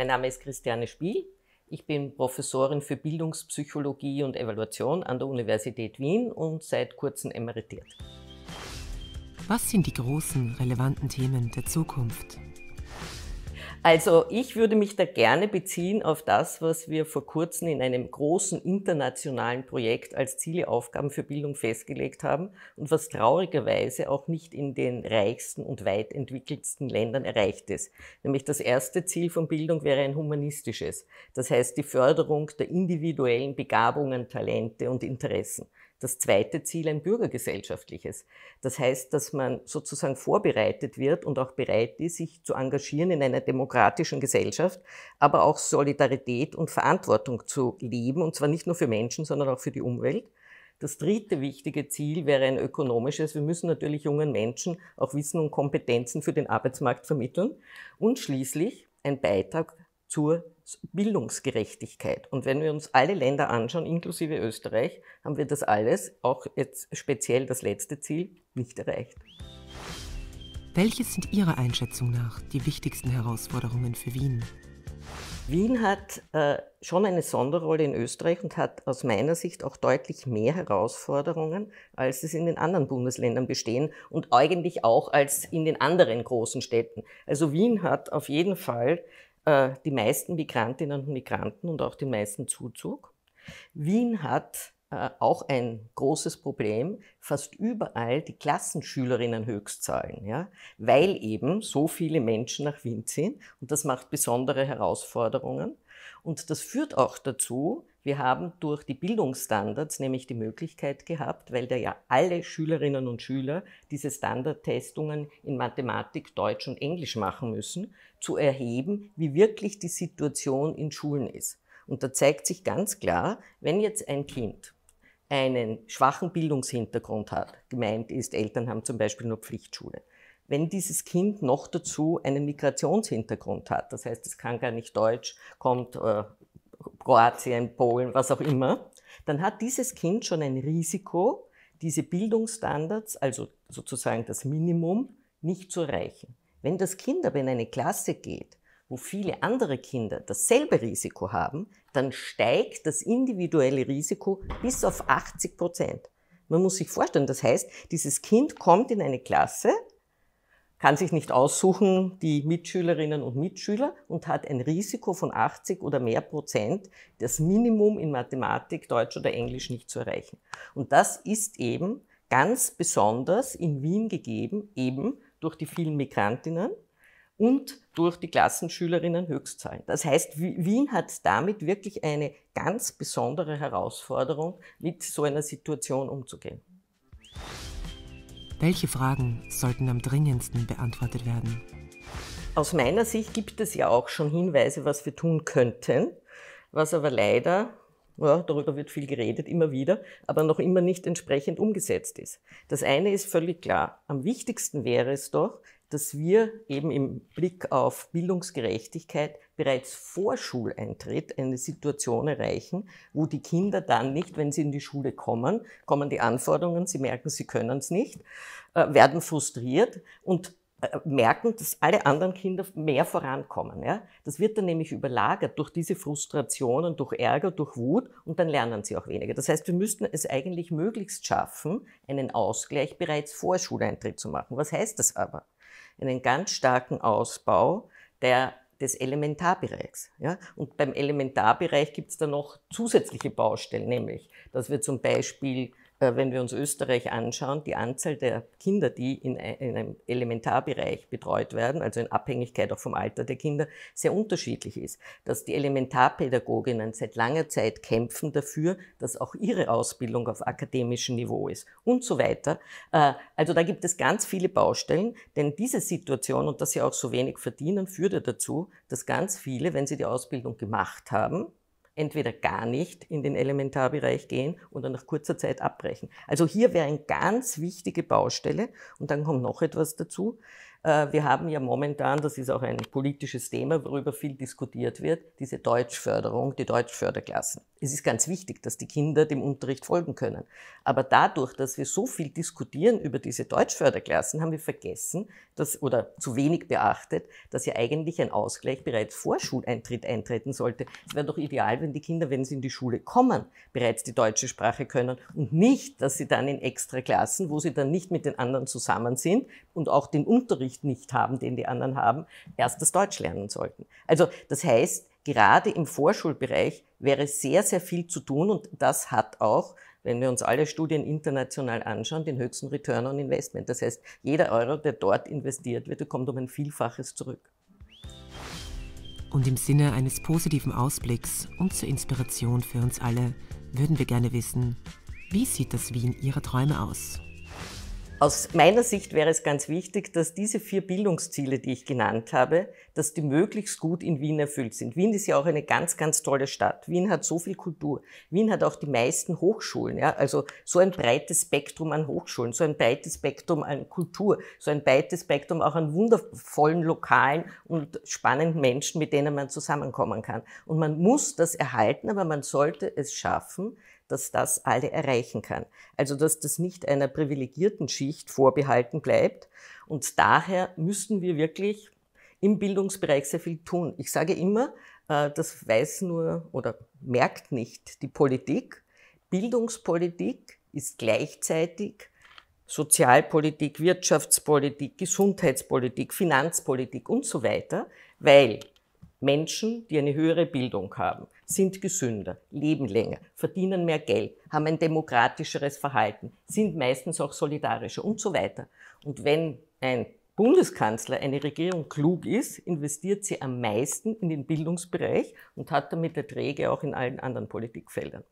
Mein Name ist Christiane Spiel. Ich bin Professorin für Bildungspsychologie und Evaluation an der Universität Wien und seit kurzem emeritiert. Was sind die großen, relevanten Themen der Zukunft? Also ich würde mich da gerne beziehen auf das, was wir vor kurzem in einem großen internationalen Projekt als Zieleaufgaben für Bildung festgelegt haben und was traurigerweise auch nicht in den reichsten und weit entwickeltsten Ländern erreicht ist. Nämlich das erste Ziel von Bildung wäre ein humanistisches, das heißt die Förderung der individuellen Begabungen, Talente und Interessen. Das zweite Ziel ein bürgergesellschaftliches. Das heißt, dass man sozusagen vorbereitet wird und auch bereit ist, sich zu engagieren in einer demokratischen Gesellschaft, aber auch Solidarität und Verantwortung zu leben, und zwar nicht nur für Menschen, sondern auch für die Umwelt. Das dritte wichtige Ziel wäre ein ökonomisches. Wir müssen natürlich jungen Menschen auch Wissen und Kompetenzen für den Arbeitsmarkt vermitteln. Und schließlich ein Beitrag zur Bildungsgerechtigkeit. Und wenn wir uns alle Länder anschauen, inklusive Österreich, haben wir das alles, auch jetzt speziell das letzte Ziel, nicht erreicht. Welches sind Ihrer Einschätzung nach die wichtigsten Herausforderungen für Wien? Wien hat äh, schon eine Sonderrolle in Österreich und hat aus meiner Sicht auch deutlich mehr Herausforderungen, als es in den anderen Bundesländern bestehen und eigentlich auch als in den anderen großen Städten. Also Wien hat auf jeden Fall äh, die meisten Migrantinnen und Migranten und auch den meisten Zuzug. Wien hat äh, auch ein großes Problem, fast überall die Klassenschülerinnen Höchstzahlen, ja? weil eben so viele Menschen nach Wien ziehen und das macht besondere Herausforderungen. Und das führt auch dazu, wir haben durch die Bildungsstandards nämlich die Möglichkeit gehabt, weil da ja alle Schülerinnen und Schüler diese Standardtestungen in Mathematik, Deutsch und Englisch machen müssen, zu erheben, wie wirklich die Situation in Schulen ist. Und da zeigt sich ganz klar, wenn jetzt ein Kind einen schwachen Bildungshintergrund hat, gemeint ist, Eltern haben zum Beispiel nur Pflichtschule, wenn dieses Kind noch dazu einen Migrationshintergrund hat. Das heißt, es kann gar nicht Deutsch, kommt äh, Kroatien, Polen, was auch immer, dann hat dieses Kind schon ein Risiko, diese Bildungsstandards, also sozusagen das Minimum, nicht zu erreichen. Wenn das Kind aber in eine Klasse geht, wo viele andere Kinder dasselbe Risiko haben, dann steigt das individuelle Risiko bis auf 80 Prozent. Man muss sich vorstellen, das heißt, dieses Kind kommt in eine Klasse, kann sich nicht aussuchen, die Mitschülerinnen und Mitschüler und hat ein Risiko von 80 oder mehr Prozent, das Minimum in Mathematik, Deutsch oder Englisch nicht zu erreichen. Und das ist eben ganz besonders in Wien gegeben, eben durch die vielen Migrantinnen und durch die Klassenschülerinnen Höchstzahlen. Das heißt, Wien hat damit wirklich eine ganz besondere Herausforderung, mit so einer Situation umzugehen. Welche Fragen sollten am dringendsten beantwortet werden? Aus meiner Sicht gibt es ja auch schon Hinweise, was wir tun könnten, was aber leider ja, darüber wird viel geredet, immer wieder, aber noch immer nicht entsprechend umgesetzt ist. Das eine ist völlig klar. Am wichtigsten wäre es doch, dass wir eben im Blick auf Bildungsgerechtigkeit bereits vor Schuleintritt eine Situation erreichen, wo die Kinder dann nicht, wenn sie in die Schule kommen, kommen die Anforderungen, sie merken, sie können es nicht, äh, werden frustriert und merken, dass alle anderen Kinder mehr vorankommen. Ja? Das wird dann nämlich überlagert durch diese Frustrationen, durch Ärger, durch Wut und dann lernen sie auch weniger. Das heißt, wir müssten es eigentlich möglichst schaffen, einen Ausgleich bereits vor Schuleintritt zu machen. Was heißt das aber? Einen ganz starken Ausbau der des Elementarbereichs. Ja? Und beim Elementarbereich gibt es da noch zusätzliche Baustellen, nämlich, dass wir zum Beispiel äh, wenn wir uns Österreich anschauen, die Anzahl der Kinder, die in, einem Elementarbereich betreut werden, also in Abhängigkeit auch vom Alter der Kinder, sehr unterschiedlich ist. Dass die Elementarpädagoginnen seit langer Zeit kämpfen dafür, dass auch ihre Ausbildung auf akademischem Niveau ist und so weiter. Äh, also da gibt es ganz viele Baustellen, denn diese Situation und dass sie auch so wenig verdienen, führt ja dazu, dass ganz viele, wenn sie die Ausbildung gemacht haben, entweder gar nicht in den Elementarbereich gehen oder nach kurzer Zeit abbrechen. Also hier wäre eine ganz wichtige Baustelle. Und dann kommt noch etwas dazu. Äh, wir haben ja momentan, das ist auch ein politisches Thema, worüber viel diskutiert wird, diese Deutschförderung, die Deutschförderklassen. Es ist ganz wichtig, dass die Kinder dem Unterricht folgen können. Aber dadurch, dass wir so viel diskutieren über diese Deutschförderklassen, haben wir vergessen, dass, oder zu wenig beachtet, dass ja eigentlich ein Ausgleich bereits vor Schuleintritt eintreten sollte. Es wäre doch ideal, wenn die Kinder, wenn sie in die Schule kommen, bereits die deutsche Sprache können und nicht, dass sie dann in extra Klassen, wo sie dann nicht mit den anderen zusammen sind und auch den Unterricht Unterricht nicht haben, den die anderen haben, erst das Deutsch lernen sollten. Also das heißt, gerade im Vorschulbereich wäre sehr, sehr viel zu tun und das hat auch, wenn wir uns alle Studien international anschauen, den höchsten Return on Investment. Das heißt, jeder Euro, der dort investiert wird, kommt um ein Vielfaches zurück. Und im Sinne eines positiven Ausblicks und zur Inspiration für uns alle würden wir gerne wissen, wie sieht das Wien Ihrer Träume aus? Aus meiner Sicht wäre es ganz wichtig, dass diese vier Bildungsziele, die ich genannt habe, dass die möglichst gut in Wien erfüllt sind. Wien ist ja auch eine ganz, ganz tolle Stadt. Wien hat so viel Kultur. Wien hat auch die meisten Hochschulen. Ja? Also so ein breites Spektrum an Hochschulen, so ein breites Spektrum an Kultur, so ein breites Spektrum auch an wundervollen lokalen und spannenden Menschen, mit denen man zusammenkommen kann. Und man muss das erhalten, aber man sollte es schaffen, dass das alle erreichen kann. Also dass das nicht einer privilegierten Schicht vorbehalten bleibt. Und daher müssten wir wirklich im Bildungsbereich sehr viel tun. Ich sage immer, äh, das weiß nur oder merkt nicht die Politik. Bildungspolitik ist gleichzeitig Sozialpolitik, Wirtschaftspolitik, Gesundheitspolitik, Finanzpolitik und so weiter, weil Menschen, die eine höhere Bildung haben, sind gesünder, leben länger, verdienen mehr Geld, haben ein demokratischeres Verhalten, sind meistens auch solidarischer und so weiter. Und wenn ein Bundeskanzler eine Regierung klug ist, investiert sie am meisten in den Bildungsbereich und hat damit Erträge auch in allen anderen Politikfeldern.